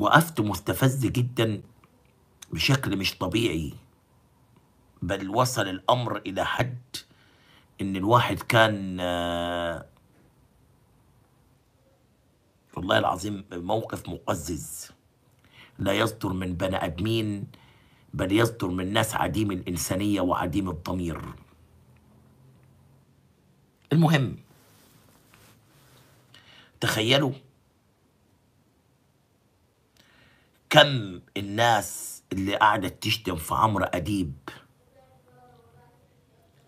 وقفت مستفز جدا بشكل مش طبيعي بل وصل الأمر إلى حد إن الواحد كان والله العظيم موقف مقزز لا يصدر من بني آدمين بل يصدر من ناس عديم الإنسانية وعديم الضمير المهم تخيلوا كم الناس اللي قعدت تشتم في عمرو أديب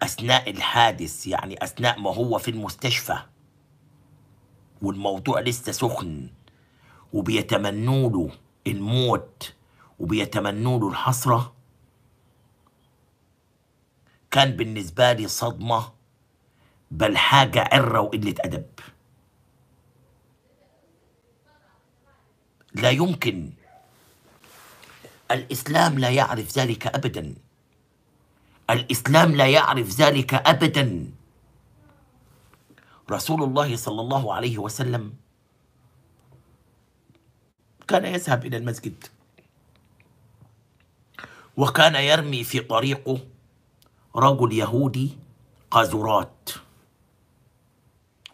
أثناء الحادث يعني أثناء ما هو في المستشفى والموضوع لسه سخن وبيتمنوا له الموت وبيتمنوا له الحسرة كان بالنسبة لي صدمة بل حاجة عرة وقلة أدب لا يمكن الإسلام لا يعرف ذلك أبدا الإسلام لا يعرف ذلك أبدا رسول الله صلى الله عليه وسلم كان يذهب إلى المسجد وكان يرمي في طريقه رجل يهودي قذرات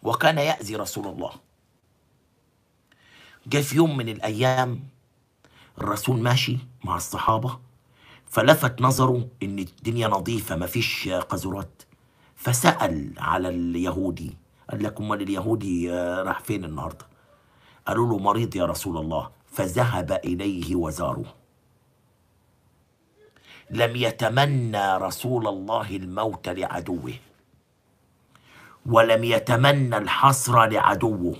وكان يأذي رسول الله جاء في يوم من الأيام الرسول ماشي مع الصحابة فلفت نظره إن الدنيا نظيفة مفيش قذورات فسأل على اليهودي قال لك أمال اليهودي آه، راح فين النهاردة قالوا له مريض يا رسول الله فذهب إليه وزاره لم يتمنى رسول الله الموت لعدوه ولم يتمنى الحصر لعدوه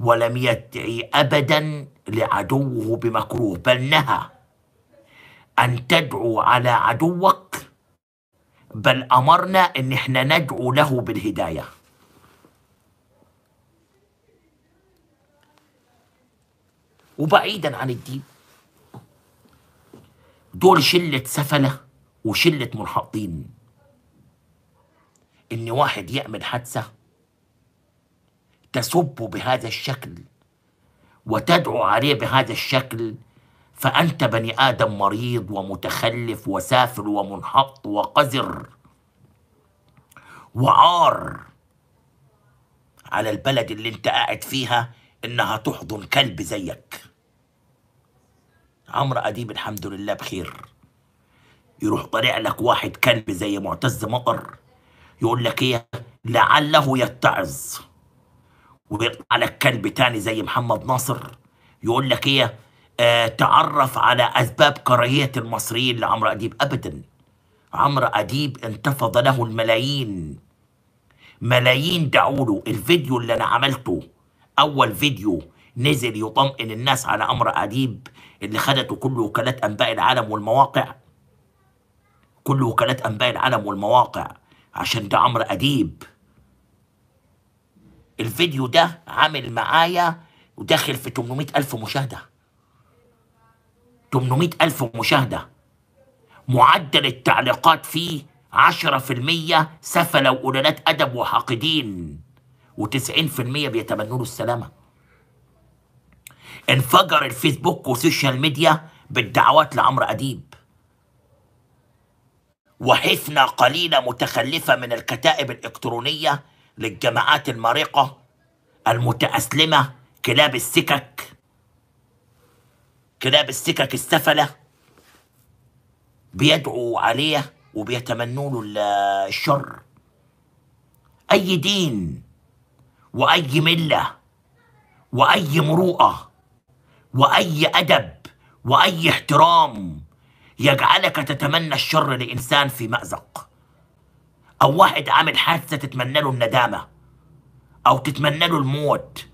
ولم يدعي أبدا لعدوه بمكروه بل نهى أن تدعو على عدوك بل أمرنا إن إحنا ندعو له بالهداية وبعيدا عن الدين دول شلة سفلة وشلة منحطين إن واحد يعمل حادثة تسب بهذا الشكل وتدعو عليه بهذا الشكل فأنت بني آدم مريض ومتخلف وسافل ومنحط وقذر وعار على البلد اللي انت قاعد فيها انها تحضن كلب زيك عمرو أديب الحمد لله بخير يروح طالع لك واحد كلب زي معتز مطر يقول لك ايه لعله يتعظ ويطلع لك كلب تاني زي محمد ناصر يقول لك ايه آه تعرف على اسباب كراهيه المصريين لعمرو اديب ابدا عمرو اديب انتفض له الملايين ملايين دعوا له الفيديو اللي انا عملته اول فيديو نزل يطمئن الناس على امر اديب اللي خدته كل وكالات انباء العالم والمواقع كل وكالات انباء العالم والمواقع عشان ده عمرو اديب الفيديو ده عامل معايا وداخل في 800 ألف مشاهدة 800 ألف مشاهدة معدل التعليقات فيه 10% سفلة وقلالات أدب وحاقدين و90% بيتمنوا له السلامة انفجر الفيسبوك والسوشيال ميديا بالدعوات لعمرو أديب وحفنة قليلة متخلفة من الكتائب الإلكترونية للجماعات المريقة المتأسلمة كلاب السكك كلاب السكك السفلة بيدعوا عليه وبيتمنوا له الشر أي دين وأي ملة وأي مروءة وأي أدب وأي احترام يجعلك تتمنى الشر لإنسان في مأزق او واحد عامل حادثه تتمنى له الندامه او تتمنى له الموت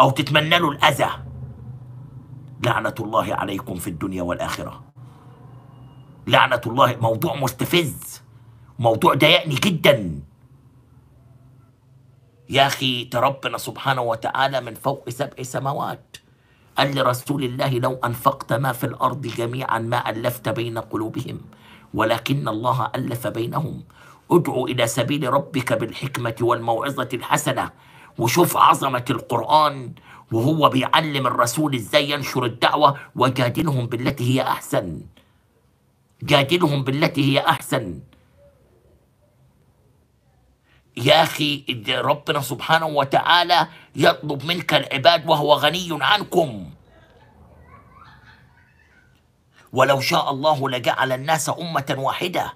او تتمنى له الاذى لعنه الله عليكم في الدنيا والاخره لعنه الله موضوع مستفز موضوع ضايقني جدا يا اخي تربنا سبحانه وتعالى من فوق سبع سماوات قال لرسول الله لو انفقت ما في الارض جميعا ما الفت بين قلوبهم ولكن الله الف بينهم ادعو إلى سبيل ربك بالحكمة والموعظة الحسنة وشوف عظمة القرآن وهو بيعلم الرسول ازاي ينشر الدعوة وجادلهم بالتي هي أحسن جادلهم بالتي هي أحسن يا أخي ربنا سبحانه وتعالى يطلب منك العباد وهو غني عنكم ولو شاء الله لجعل الناس أمة واحدة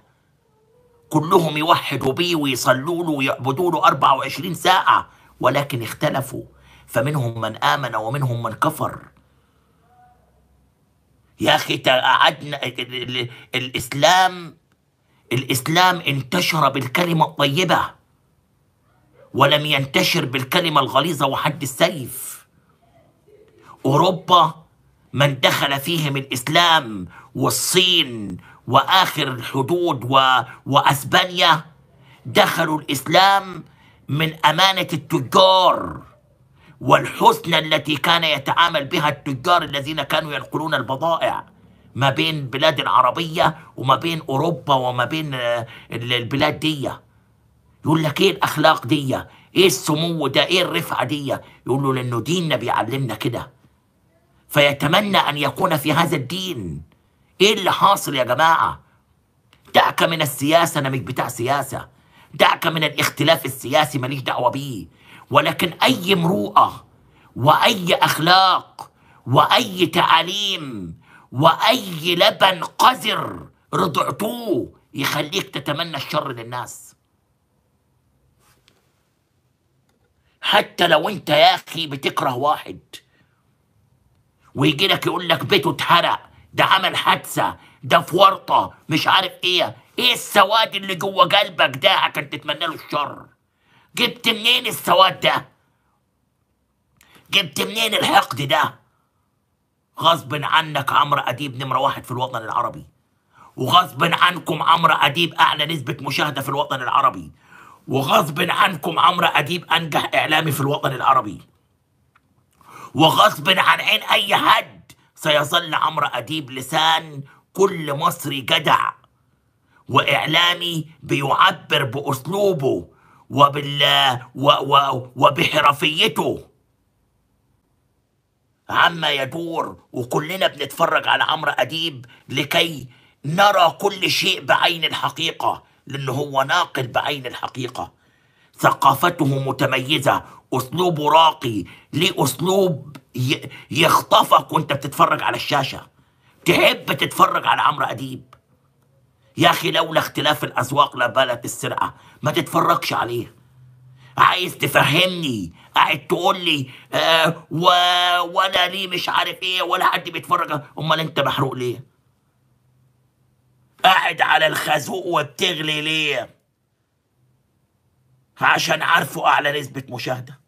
كلهم يوحدوا بيه ويصلوا له ويعبدوا له 24 ساعة ولكن اختلفوا فمنهم من آمن ومنهم من كفر يا أخي تقعدنا الإسلام الإسلام انتشر بالكلمة الطيبة ولم ينتشر بالكلمة الغليظة وحد السيف أوروبا من دخل فيهم الإسلام والصين واخر الحدود و... واسبانيا دخلوا الاسلام من امانه التجار والحسنى التي كان يتعامل بها التجار الذين كانوا ينقلون البضائع ما بين بلاد العربيه وما بين اوروبا وما بين آه، البلاد دي يقول لك ايه الاخلاق دي ايه السمو ده ايه الرفعه دي يقول له لانه ديننا بيعلمنا كده فيتمنى ان يكون في هذا الدين ايه اللي حاصل يا جماعه دعك من السياسه انا مش بتاع سياسه دعك من الاختلاف السياسي ماليش دعوه بيه ولكن اي مروءه واي اخلاق واي تعاليم واي لبن قذر رضعتوه يخليك تتمنى الشر للناس حتى لو انت يا اخي بتكره واحد ويجي لك يقول لك بيته اتحرق ده عمل حادثه ده في ورطه مش عارف ايه ايه السواد اللي جوه قلبك ده عشان تتمنى له الشر جبت منين السواد ده جبت منين الحقد ده غصب عنك عمرو اديب نمره واحد في الوطن العربي وغصب عنكم عمرو اديب اعلى نسبه مشاهده في الوطن العربي وغصب عنكم عمرو اديب انجح اعلامي في الوطن العربي وغصب عن عين اي حد سيظل عمرو أديب لسان كل مصري جدع وإعلامي بيعبر بأسلوبه وبال و... و... وبحرفيته عما يدور وكلنا بنتفرج على عمرو أديب لكي نرى كل شيء بعين الحقيقة لأن هو ناقل بعين الحقيقة ثقافته متميزة أسلوبه راقي لأسلوب أسلوب يخطفك وانت بتتفرج على الشاشه تحب تتفرج على عمرو اديب يا اخي لولا اختلاف الاذواق لبلت السرقه ما تتفرجش عليه عايز تفهمني قاعد تقول لي آه ولا ليه مش عارف ايه ولا حد بيتفرج امال انت محروق ليه قاعد على الخازوق وبتغلي ليه عشان عارفه اعلى نسبه مشاهده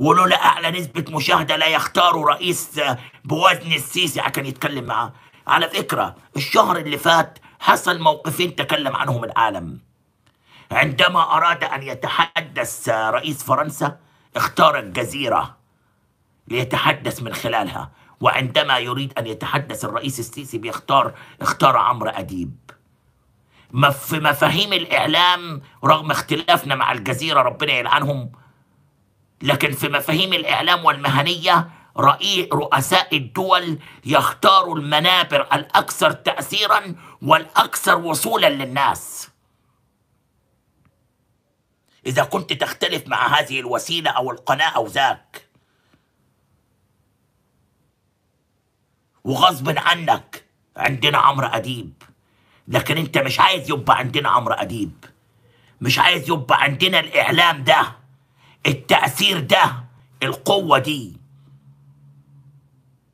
ولولا اعلى نسبه مشاهده لا يختاروا رئيس بوزن السيسي عشان آه، يتكلم معاه على فكره الشهر اللي فات حصل موقفين تكلم عنهم العالم عندما اراد ان يتحدث آه، رئيس فرنسا اختار الجزيره ليتحدث من خلالها وعندما يريد ان يتحدث الرئيس السيسي بيختار اختار عمرو اديب في مفاهيم الاعلام رغم اختلافنا مع الجزيره ربنا يلعنهم لكن في مفاهيم الإعلام والمهنية رؤساء الدول يختاروا المنابر الأكثر تأثيرا والأكثر وصولا للناس إذا كنت تختلف مع هذه الوسيلة أو القناة أو ذاك وغصب عنك عندنا عمرو أديب لكن أنت مش عايز يبقى عندنا عمرو أديب مش عايز يبقى عندنا الإعلام ده التأثير ده القوة دي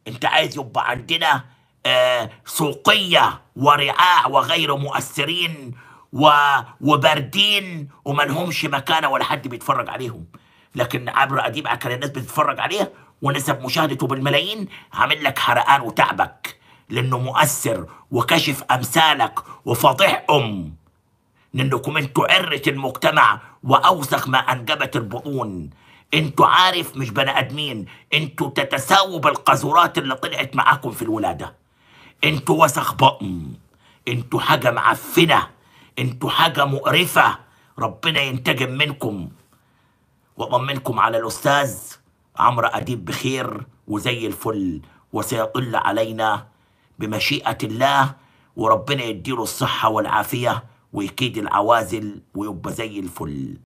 انت عايز يبقى عندنا آه سوقية ورعاء وغير مؤثرين و... وباردين ومنهمش مكانة ولا حد بيتفرج عليهم لكن عبر أديب كان الناس بتتفرج عليه ونسب مشاهدته بالملايين عامل لك حرقان وتعبك لأنه مؤثر وكشف أمثالك وفضح أم لأنكم أنتوا عرة المجتمع وأوسخ ما أنجبت البطون أنتوا عارف مش بني آدمين أنتوا تتساووا بالقاذورات اللي طلعت معاكم في الولادة أنتوا وسخ بطن أنتوا حاجة معفنة أنتوا حاجة مقرفة ربنا ينتجم منكم وأطمنكم على الأستاذ عمرو أديب بخير وزي الفل وسيطل علينا بمشيئة الله وربنا يديله الصحة والعافية ويكيد العوازل ويبقى زي الفل